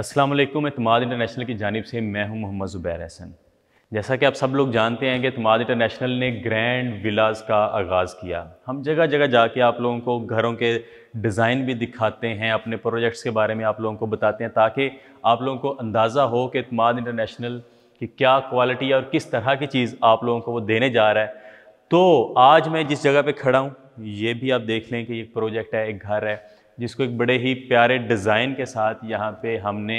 अस्सलाम वालेकुम इतमाद इंटरनेशनल की जानब से मैं हूं मोहम्मद ज़ुबैर हसन जैसा कि आप सब लोग जानते हैं कि इतमाद इंटरनेशनल ने ग्रैंड विलाज का आगाज़ किया हम जगह जगह जाके आप लोगों को घरों के डिज़ाइन भी दिखाते हैं अपने प्रोजेक्ट्स के बारे में आप लोगों को बताते हैं ताकि आप लोगों को अंदाज़ा हो कि इतमाद इंटरनेशनल की क्या क्वालिटी और किस तरह की चीज़ आप लोगों को वो देने जा रहा है तो आज मैं जिस जगह पर खड़ा हूँ ये भी आप देख लें कि एक प्रोजेक्ट है एक घर है जिसको एक बड़े ही प्यारे डिज़ाइन के साथ यहाँ पे हमने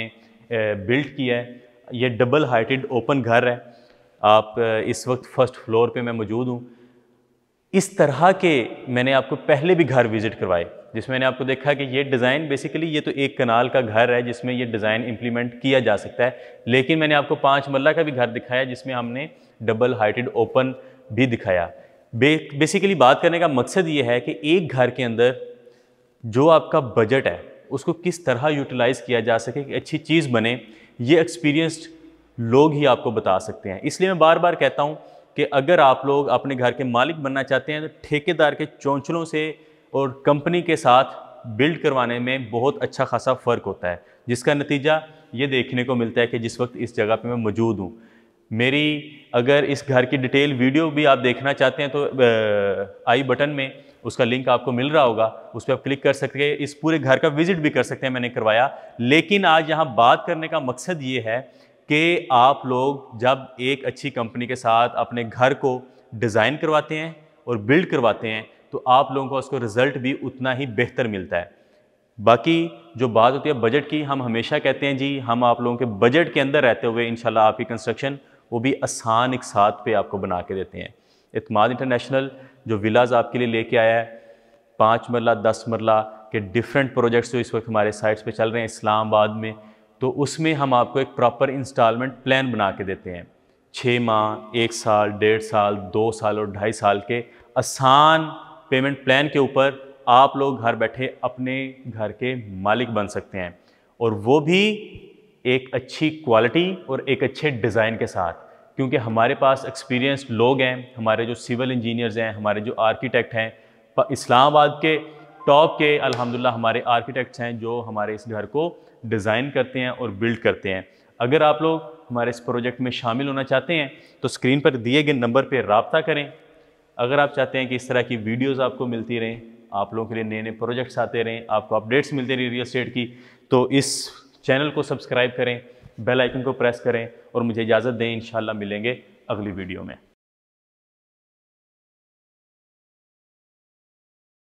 बिल्ट किया है ये डबल हाइटेड ओपन घर है आप इस वक्त फर्स्ट फ्लोर पे मैं मौजूद हूँ इस तरह के मैंने आपको पहले भी घर विज़िट करवाए जिसमें मैंने आपको देखा कि ये डिज़ाइन बेसिकली ये तो एक कनाल का घर है जिसमें ये डिज़ाइन इम्प्लीमेंट किया जा सकता है लेकिन मैंने आपको पाँच मल्ला का भी घर दिखाया जिसमें हमने डबल हाइटेड ओपन भी दिखाया बे बेसिकली बात करने का मकसद ये है कि एक घर के अंदर जो आपका बजट है उसको किस तरह यूटिलाइज़ किया जा सके कि अच्छी चीज़ बने ये एक्सपीरियंस्ड लोग ही आपको बता सकते हैं इसलिए मैं बार बार कहता हूँ कि अगर आप लोग अपने घर के मालिक बनना चाहते हैं तो ठेकेदार के चौंचलों से और कंपनी के साथ बिल्ड करवाने में बहुत अच्छा खासा फ़र्क होता है जिसका नतीजा ये देखने को मिलता है कि जिस वक्त इस जगह पे मैं मौजूद हूँ मेरी अगर इस घर की डिटेल वीडियो भी आप देखना चाहते हैं तो आई बटन में उसका लिंक आपको मिल रहा होगा उस पर आप क्लिक कर सकते हैं इस पूरे घर का विजिट भी कर सकते हैं मैंने करवाया लेकिन आज यहाँ बात करने का मकसद ये है कि आप लोग जब एक अच्छी कंपनी के साथ अपने घर को डिज़ाइन करवाते हैं और बिल्ड करवाते हैं तो आप लोगों को उसको रिज़ल्ट भी उतना ही बेहतर मिलता है बाकी जो बात होती है बजट की हम हमेशा कहते हैं जी हम आप लोगों के बजट के अंदर रहते हुए इन आपकी कंस्ट्रक्शन वो भी आसान एक साथ पे आपको बना के देते हैं इतमाद इंटरनेशनल जो विलाज आपके लिए लेके आया है पाँच मरला दस मरला के डिफरेंट प्रोजेक्ट्स जो इस वक्त हमारे साइट्स पे चल रहे हैं इस्लामाबाद में तो उसमें हम आपको एक प्रॉपर इंस्टॉलमेंट प्लान बना के देते हैं छः माह एक साल डेढ़ साल दो साल और ढाई साल के आसान पेमेंट प्लान के ऊपर आप लोग घर बैठे अपने घर के मालिक बन सकते हैं और वो भी एक अच्छी क्वालिटी और एक अच्छे डिज़ाइन के साथ क्योंकि हमारे पास एक्सपीरियंसड लोग हैं हमारे जो सिविल इंजीनियर्स हैं हमारे जो आर्किटेक्ट हैं इस्लामाबाद के टॉप के अल्हम्दुलिल्लाह हमारे आर्किटेक्ट्स हैं जो हमारे इस घर को डिज़ाइन करते हैं और बिल्ड करते हैं अगर आप लोग हमारे इस प्रोजेक्ट में शामिल होना चाहते हैं तो स्क्रीन पर दिए गए नंबर पर रबता करें अगर आप चाहते हैं कि इस तरह की वीडियोज़ आपको मिलती रहें आप लोगों के लिए नए नए प्रोजेक्ट्स आते रहें आपको अपडेट्स मिलते रहें रियल स्टेट की तो इस चैनल को सब्सक्राइब करें बेल आइकन को प्रेस करें और मुझे इजाज़त दें इंशाल्लाह मिलेंगे अगली वीडियो में